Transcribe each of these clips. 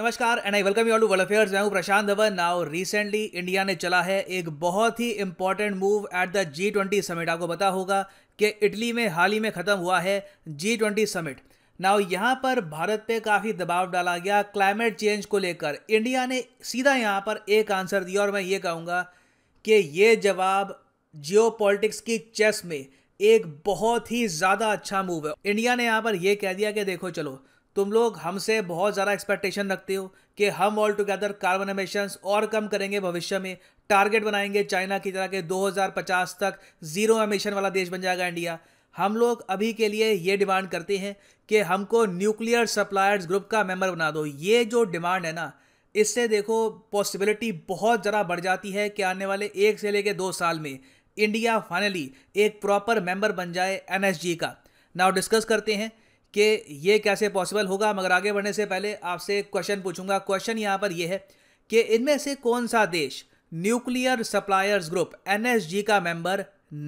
नमस्कार and I welcome you all to world affairs मैं हूं Prashant Dhawan now recently India ने चला है एक बहुत ही important move at the G twenty summit आपको पता होगा कि इटली में हाल ही में ख़त्म हुआ है जी ट्वेंटी समिट नाउ यहाँ पर भारत पे काफ़ी दबाव डाला गया क्लाइमेट चेंज को लेकर इंडिया ने सीधा यहाँ पर एक आंसर दिया और मैं ये कहूँगा कि ये जवाब जियो की चेस में एक बहुत ही ज़्यादा अच्छा मूव है इंडिया ने यहाँ पर यह कह दिया कि देखो चलो तुम लोग हमसे बहुत ज़्यादा एक्सपेक्टेशन रखते हो कि हम ऑल टुगेदर कार्बन एमिशंस और कम करेंगे भविष्य में टारगेट बनाएंगे चाइना की तरह के 2050 तक ज़ीरो एमिशन वाला देश बन जाएगा इंडिया हम लोग अभी के लिए ये डिमांड करते हैं कि हमको न्यूक्लियर सप्लायर्स ग्रुप का मेंबर बना दो ये जो डिमांड है ना इससे देखो पॉसिबिलिटी बहुत ज़रा बढ़ जाती है कि आने वाले एक से लेके दो साल में इंडिया फाइनली एक प्रॉपर मेंबर बन जाए एन का नाउ डिस्कस करते हैं कि ये कैसे पॉसिबल होगा मगर आगे बढ़ने से पहले आपसे क्वेश्चन पूछूंगा क्वेश्चन यहाँ पर यह है कि इनमें से कौन सा देश न्यूक्लियर सप्लायर्स ग्रुप एन का मेंबर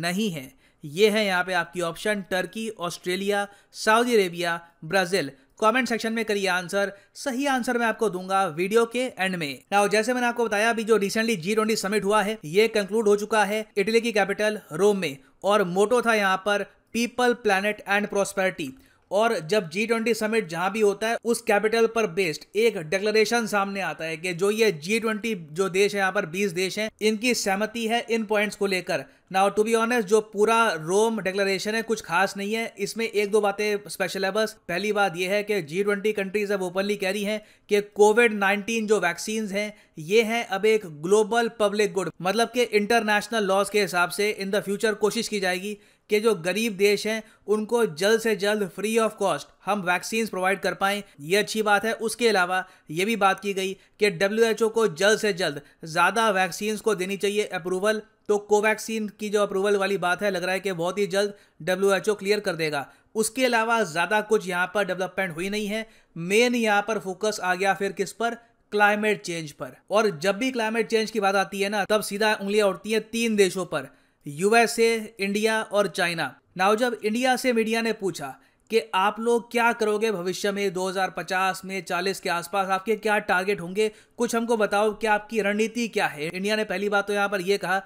नहीं है ये है यहाँ पे आपकी option Turkey Australia Saudi Arabia Brazil comment section में करिए आंसर सही आंसर मैं आपको दूंगा वीडियो के एंड में नाउ जैसे मैंने आपको बताया अभी जो रिसेंटली जी ट्वेंटी समिट हुआ है ये कंक्लूड हो चुका है इटली की कैपिटल रोम में और मोटो था यहाँ पर पीपल प्लानट एंड प्रोस्पेरिटी और जब जी ट्वेंटी समिट जहां भी होता है उस कैपिटल पर बेस्ड एक डिक्लेरेशन सामने आता है कि जो ये जी ट्वेंटी जो देश है यहाँ पर बीस देश हैं इनकी सहमति है इन पॉइंट्स को लेकर नाउ टू बी ऑनेस्ट जो पूरा रोम डिक्लेरेशन है कुछ खास नहीं है इसमें एक दो बातें स्पेशल है बस पहली बात यह है कि जी ट्वेंटी कंट्रीज अब ओपनली कह रही हैं कि कोविड नाइन्टीन जो वैक्सीन हैं ये हैं अब एक ग्लोबल पब्लिक गुड मतलब कि इंटरनेशनल लॉज के हिसाब से इन द फ्यूचर कोशिश की जाएगी कि जो गरीब देश हैं उनको जल्द से जल्द फ्री ऑफ कॉस्ट हम वैक्सीन प्रोवाइड कर पाएँ ये अच्छी बात है उसके अलावा ये भी बात की गई कि डब्ल्यू को जल्द से जल्द ज़्यादा वैक्सीन को देनी चाहिए अप्रूवल तो कोवैक्सीन की जो अप्रूवल वाली बात है लग रहा है कि बहुत ही जल्द डब्ल्यू क्लियर कर देगा उसके अलावा ज़्यादा कुछ यहाँ पर डेवलपमेंट हुई नहीं है मेन यहाँ पर फोकस आ गया फिर किस पर क्लाइमेट चेंज पर और जब भी क्लाइमेट चेंज की बात आती है ना तब सीधा उंगलियां उठती हैं तीन देशों पर यूएसए इंडिया और चाइना नाउ जब इंडिया से मीडिया ने पूछा कि आप लोग क्या करोगे भविष्य में 2050 में 40 के आसपास आपके क्या टारगेट होंगे कुछ हमको बताओ कि आपकी रणनीति क्या है इंडिया ने पहली बात तो यहाँ पर यह कहा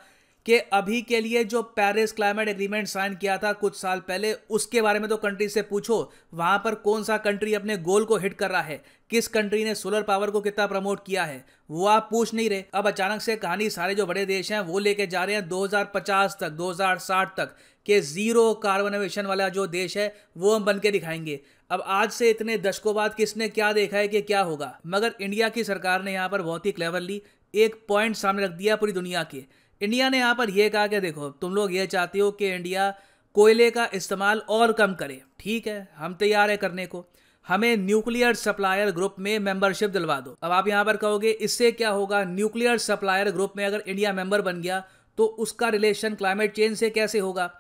कि अभी के लिए जो पेरिस क्लाइमेट एग्रीमेंट साइन किया था कुछ साल पहले उसके बारे में तो कंट्री से पूछो वहां पर कौन सा कंट्री अपने गोल को हिट कर रहा है किस कंट्री ने सोलर पावर को कितना प्रमोट किया है वो आप पूछ नहीं रहे अब अचानक से कहानी सारे जो बड़े देश हैं वो लेके जा रहे हैं 2050 तक 2060 तक के जीरो कार्बन एमिशन वाला जो देश है वो हम बन के दिखाएंगे अब आज से इतने दशकों बाद किसने क्या देखा है कि क्या होगा मगर इंडिया की सरकार ने यहाँ पर बहुत ही क्लेवरली एक पॉइंट सामने रख दिया पूरी दुनिया के इंडिया ने यहाँ पर यह कहा कि देखो तुम लोग ये चाहते हो कि इंडिया कोयले का इस्तेमाल और कम करे ठीक है हम तैयार है करने को हमें न्यूक्लियर सप्लायर ग्रुप में मेंबरशिप दिलवा दो अब आप यहाँ पर कहोगे इससे क्या होगा न्यूक्लियर सप्लायर ग्रुप में अगर इंडिया मेंबर बन गया तो उसका रिलेशन क्लाइमेट चेंज से कैसे होगा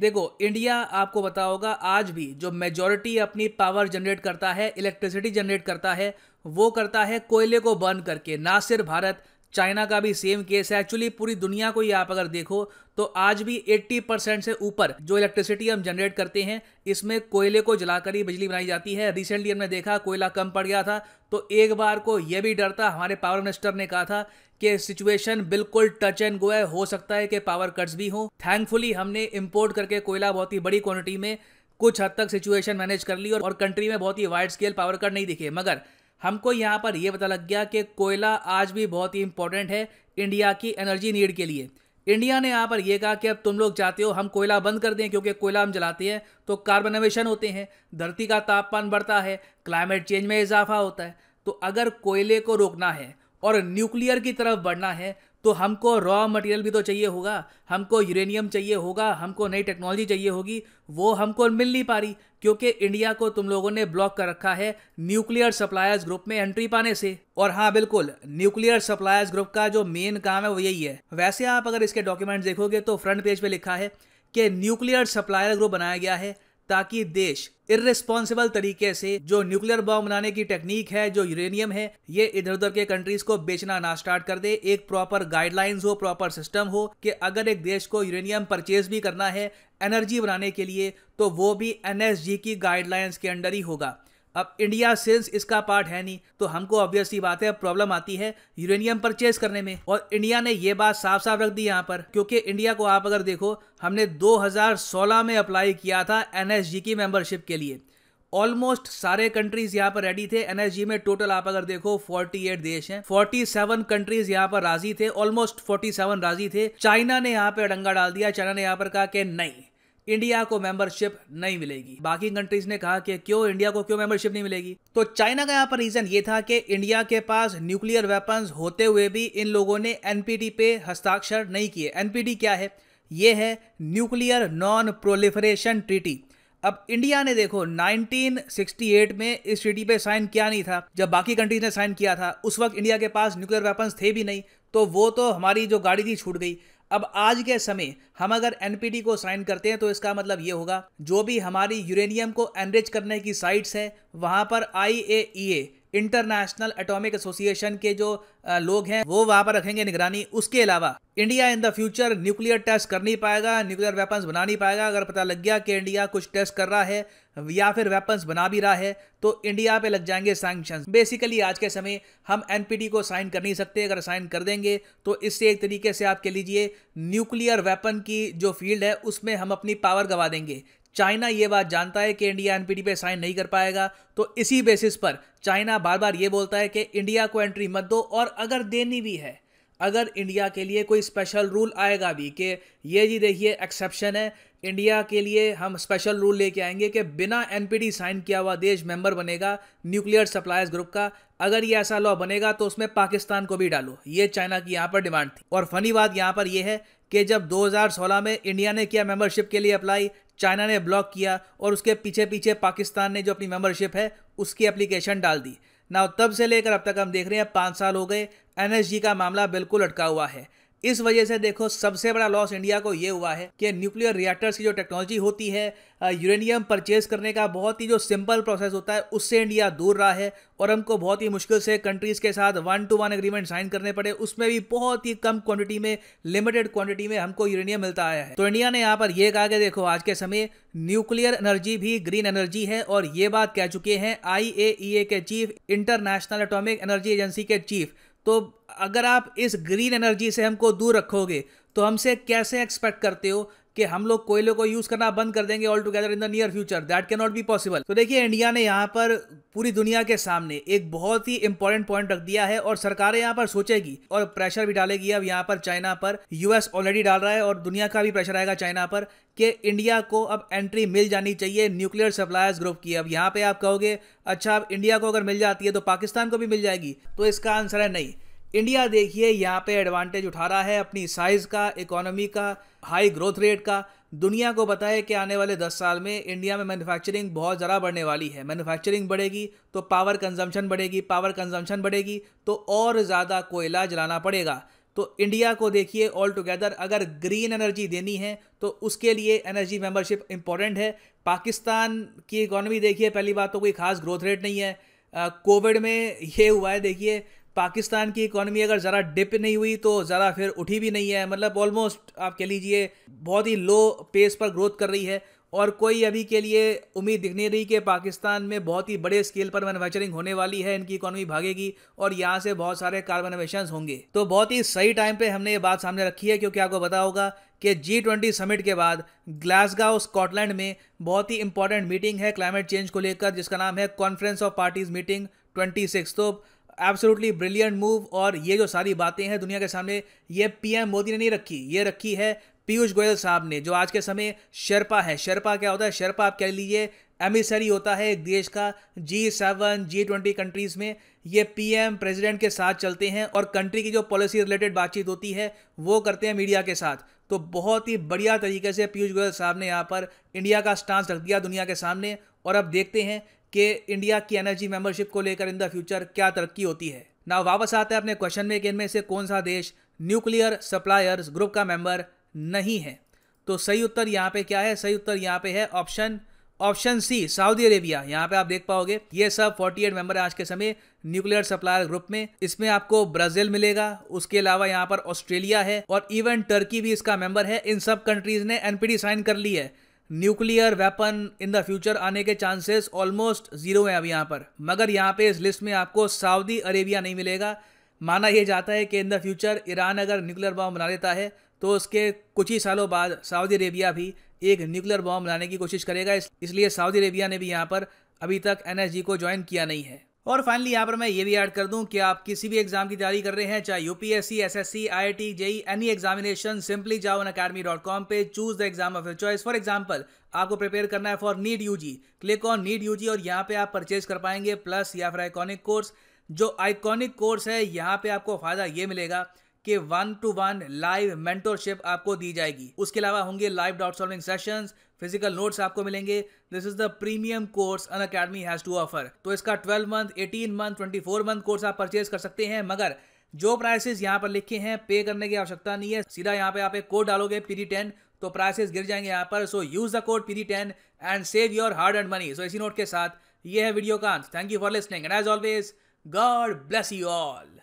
देखो इंडिया आपको बता होगा आज भी जो मेजोरिटी अपनी पावर जनरेट करता है इलेक्ट्रिसिटी जनरेट करता है वो करता है कोयले को बर्न करके ना सिर्फ भारत चाइना का भी सेम केस है एक्चुअली पूरी दुनिया को ही आप अगर देखो तो आज भी 80 परसेंट से ऊपर जो इलेक्ट्रिसिटी हम जनरेट करते हैं इसमें कोयले को जलाकर ही बिजली बनाई जाती है रिसेंटली हमने देखा कोयला कम पड़ गया था तो एक बार को यह भी डर था हमारे पावर मिनिस्टर ने कहा था कि सिचुएशन बिल्कुल टच एंड गो है हो सकता है कि पावर कट्स भी हों थैंकफुली हमने इम्पोर्ट करके कोयला बहुत ही बड़ी क्वान्टिटी में कुछ हद तक सिचुएशन मैनेज कर ली और, और कंट्री में बहुत ही वाइड स्केल पावर कट नहीं दिखे मगर हमको यहाँ पर यह पता लग गया कि कोयला आज भी बहुत ही इंपॉर्टेंट है इंडिया की एनर्जी नीड के लिए इंडिया ने यहाँ पर यह कहा कि अब तुम लोग चाहते हो हम कोयला बंद कर दें क्योंकि कोयला हम जलाते हैं तो कार्बन एमिशन होते हैं धरती का तापमान बढ़ता है क्लाइमेट चेंज में इजाफा होता है तो अगर कोयले को रोकना है और न्यूक्लियर की तरफ बढ़ना है तो हमको रॉ मटेरियल भी तो चाहिए होगा हमको यूरेनियम चाहिए होगा हमको नई टेक्नोलॉजी चाहिए होगी वो हमको मिल नहीं पा रही क्योंकि इंडिया को तुम लोगों ने ब्लॉक कर रखा है न्यूक्लियर सप्लायर्स ग्रुप में एंट्री पाने से और हाँ बिल्कुल न्यूक्लियर सप्लायर्स ग्रुप का जो मेन काम है वो यही है वैसे आप अगर इसके डॉक्यूमेंट देखोगे तो फ्रंट पेज पे लिखा है कि न्यूक्लियर सप्लायर ग्रुप बनाया गया है ताकि देश इरेस्पॉन्सिबल तरीके से जो न्यूक्लियर बॉम्ब बनाने की टेक्निक है जो यूरेनियम है ये इधर उधर के कंट्रीज को बेचना ना स्टार्ट कर दे एक प्रॉपर गाइडलाइंस हो प्रॉपर सिस्टम हो कि अगर एक देश को यूरेनियम परचेज भी करना है एनर्जी बनाने के लिए तो वो भी एनएसजी की गाइडलाइंस के अंडर ही होगा अब इंडिया सेल्स इसका पार्ट है नहीं तो हमको ऑब्वियसली बात है प्रॉब्लम आती है यूरेनियम परचेज करने में और इंडिया ने ये बात साफ साफ रख दी यहाँ पर क्योंकि इंडिया को आप अगर देखो हमने 2016 में अप्लाई किया था एन की मेंबरशिप के लिए ऑलमोस्ट सारे कंट्रीज यहाँ पर रेडी थे एन में टोटल आप अगर देखो 48 देश हैं 47 कंट्रीज यहाँ पर राजी थे ऑलमोस्ट 47 राजी थे चाइना ने यहाँ पर डंगा डाल दिया चाइना ने यहाँ पर कहा कि नहीं इंडिया को मेंबरशिप नहीं मिलेगी बाकी कंट्रीज ने कहा कि क्यों इंडिया को क्यों मेंबरशिप नहीं मिलेगी तो चाइना का यहाँ पर रीजन ये था कि इंडिया के पास न्यूक्लियर वेपन्स होते हुए भी इन लोगों ने एनपीटी पे हस्ताक्षर नहीं किए एनपीटी क्या है ये है न्यूक्लियर नॉन प्रोलिफरेशन ट्रीटी अब इंडिया ने देखो 1968 में इस ट्रीटी पे साइन किया नहीं था जब बाकी कंट्रीज ने साइन किया था उस वक्त इंडिया के पास न्यूक्लियर वेपन्स थे भी नहीं तो वो तो हमारी जो गाड़ी थी छूट गई अब आज के समय हम अगर एनपीटी को साइन करते हैं तो इसका मतलब ये होगा जो भी हमारी यूरेनियम को एनरिच करने की साइट्स है वहां पर आई इंटरनेशनल एटॉमिक एसोसिएशन के जो लोग हैं वो वहां पर रखेंगे निगरानी उसके अलावा India in the future nuclear test कर नहीं पाएगा न्यूक्लियर वेपन्स बना नहीं पाएगा अगर पता लग गया कि इंडिया कुछ टेस्ट कर रहा है या फिर वेपन्स बना भी रहा है तो इंडिया पे लग जाएंगे सैंक्शन बेसिकली आज के समय हम एन को साइन कर नहीं सकते अगर साइन कर देंगे तो इससे एक तरीके से आप कह लीजिए न्यूक्लियर वेपन की जो फील्ड है उसमें हम अपनी पावर गवा देंगे चाइना ये बात जानता है कि इंडिया एनपीटी पे साइन नहीं कर पाएगा तो इसी बेसिस पर चाइना बार बार ये बोलता है कि इंडिया को एंट्री मत दो और अगर देनी भी है अगर इंडिया के लिए कोई स्पेशल रूल आएगा भी कि ये जी देखिए एक्सेप्शन है इंडिया के लिए हम स्पेशल रूल लेके आएंगे कि बिना एनपीटी साइन किया हुआ देश मेंबर बनेगा न्यूक्लियर सप्लायर्स ग्रुप का अगर ये ऐसा लॉ बनेगा तो उसमें पाकिस्तान को भी डालो ये चाइना की यहाँ पर डिमांड थी और फनी बात यहाँ पर यह है कि जब 2016 में इंडिया ने किया मेंबरशिप के लिए अप्लाई चाइना ने ब्लॉक किया और उसके पीछे पीछे पाकिस्तान ने जो अपनी मेंबरशिप है उसकी एप्लीकेशन डाल दी ना तब से लेकर अब तक हम देख रहे हैं पाँच साल हो गए एन का मामला बिल्कुल अटका हुआ है इस वजह से देखो सबसे बड़ा लॉस इंडिया को ये हुआ है कि न्यूक्लियर रिएक्टर्स की जो टेक्नोलॉजी होती है यूरेनियम परचेज करने का बहुत ही जो सिंपल प्रोसेस होता है उससे इंडिया दूर रहा है और हमको बहुत ही मुश्किल से कंट्रीज़ के साथ one to one agreement sign करने पड़े उसमें भी बहुत ही कम क्वांटिटी में लिमिटेड क्वांटिटी में हमको यूरेनियम मिलता आया है तो इंडिया ने यहाँ पर यह कहा कि देखो आज के समय न्यूक्लियर एनर्जी भी ग्रीन एनर्जी है और ये बात कह चुके हैं आई e के chief international atomic energy agency के चीफ तो अगर आप इस ग्रीन एनर्जी से हमको दूर रखोगे तो हमसे कैसे एक्सपेक्ट करते हो कि हम लोग कोयले को यूज करना बंद कर देंगे all together in the near future that can not be possible तो देखिए इंडिया ने यहाँ पर पूरी दुनिया के सामने एक बहुत ही इंपॉर्टेंट पॉइंट रख दिया है और सरकारें यहाँ पर सोचेगी और प्रेशर भी डालेगी अब यहाँ पर चाइना पर यूएस ऑलरेडी डाल रहा है और दुनिया का भी प्रेशर आएगा चाइना पर कि इंडिया को अब एंट्री मिल जानी चाहिए न्यूक्लियर सप्लायर्स ग्रुप की अब यहाँ पे आप कहोगे अच्छा अब इंडिया को अगर मिल जाती है तो पाकिस्तान को भी मिल जाएगी तो इसका आंसर है नहीं इंडिया देखिए यहाँ पे एडवांटेज उठा रहा है अपनी साइज़ का इकोनॉमी का हाई ग्रोथ रेट का दुनिया को बताए कि आने वाले 10 साल में इंडिया में मैन्युफैक्चरिंग बहुत ज़्यादा बढ़ने वाली है मैन्युफैक्चरिंग बढ़ेगी तो पावर कंजम्पशन बढ़ेगी पावर कंजम्पशन बढ़ेगी तो और ज़्यादा कोयला जलाना पड़ेगा तो इंडिया को देखिए ऑल टुगेदर अगर ग्रीन एनर्जी देनी है तो उसके लिए एनर्जी मेंबरशिप इंपॉर्टेंट है पाकिस्तान की इकोनॉमी देखिए पहली बात तो कोई खास ग्रोथ रेट नहीं है कोविड में ये हुआ है देखिए पाकिस्तान की इकोनॉमी अगर ज़रा डिप नहीं हुई तो ज़रा फिर उठी भी नहीं है मतलब ऑलमोस्ट आप कह लीजिए बहुत ही लो पेस पर ग्रोथ कर रही है और कोई अभी के लिए उम्मीद दिख नहीं रही कि पाकिस्तान में बहुत ही बड़े स्केल पर मैनुफैक्चरिंग होने वाली है इनकी इकोनॉमी भागेगी और यहाँ से बहुत सारे कार्बन इमेशन होंगे तो बहुत ही सही टाइम पे हमने ये बात सामने रखी है क्योंकि आपको पता होगा कि जी ट्वेंटी समिट के बाद ग्लासगाव स्कॉटलैंड में बहुत ही इंपॉर्टेंट मीटिंग है क्लाइमेट चेंज को लेकर जिसका नाम है conference of parties meeting twenty तो एब्सोलूटली ब्रिलियंट मूव और ये जो सारी बातें हैं दुनिया के सामने ये पीएम मोदी ने नहीं रखी ये रखी है पीयूष गोयल साहब ने जो आज के समय शर्पा है शर्पा क्या होता है शर्पा आप कह लीजिए एमिसरी होता है एक देश का G seven G twenty countries में ये पीएम प्रेसिडेंट के साथ चलते हैं और कंट्री की जो पॉलिसी रिलेटेड बातचीत होती है वो करते हैं मीडिया के साथ तो बहुत ही बढ़िया तरीके से पीयूष गोयल साहब ने यहाँ पर इंडिया का स्टांस रख दिया दुनिया के सामने और अब देखते हैं कि इंडिया की एनर्जी मेंबरशिप को लेकर इन द फ्यूचर क्या तरक्की होती है ना वापस आते हैं अपने क्वेश्चन में कि इनमें से कौन सा देश न्यूक्लियर सप्लायर्स ग्रुप का मेंबर नहीं है तो सही उत्तर यहाँ पे क्या है सही उत्तर यहाँ पे है option option C Saudi Arabia यहाँ पे आप देख पाओगे ये सब 48 मेंबर है आज के समय न्यूक्लियर सप्लायर ग्रुप में इसमें आपको ब्राजील मिलेगा उसके अलावा यहाँ पर ऑस्ट्रेलिया है और इवन टर्की भी इसका मेंबर है इन सब कंट्रीज ने एनपीडी साइन कर ली है nuclear weapon in the future आने के चांसेस ऑलमोस्ट जीरो हैं अब यहाँ पर मगर यहाँ पे इस लिस्ट में आपको सऊदी अरेबिया नहीं मिलेगा माना यह जाता है कि इन द फ्यूचर ईरान अगर न्यूक्लियर बॉम्ब बना लेता है तो उसके कुछ ही सालों बाद सऊदी अरेबिया भी एक न्यूक्लियर बॉम्ब बनाने की कोशिश करेगा इसलिए सऊदी अरेबिया ने भी यहाँ पर अभी तक एन को ज्वाइन किया नहीं है और फाइनली यहाँ पर मैं ये भी ऐड कर दूं कि आप किसी भी एग्जाम की तैयारी कर रहे हैं चाहे UPSC SSC IIT JEE any examination simply जाओ अन अकेडमी डॉट कॉम पे choose the exam of choice for example आपको प्रिपेयर करना है for NEET UG click on NEET UG और यहाँ पे आप परचेज कर पाएंगे प्लस या फिर आइकॉनिक कोर्स जो आइकॉनिक कोर्स है यहाँ पे आपको फायदा ये मिलेगा के one to one live mentorship आपको दी जाएगी उसके अलावा होंगे live doubt solving sessions physical notes आपको मिलेंगे this is the premium course Unacademy has to offer तो इसका 12 मंथ 18 मंथ 24 मंथ कोर्स आप परचेज कर सकते हैं मगर जो प्राइसेस यहाँ पर लिखे हैं पे करने की आवश्यकता नहीं है सीधा यहाँ पे आप एक कोड डालोगे पीडी टेन तो प्राइसेस गिर जाएंगे यहाँ पर so use the code PD ten and save your hard and money so इसी नोट के साथ ये है वीडियो का thank you for listening and as always God bless you all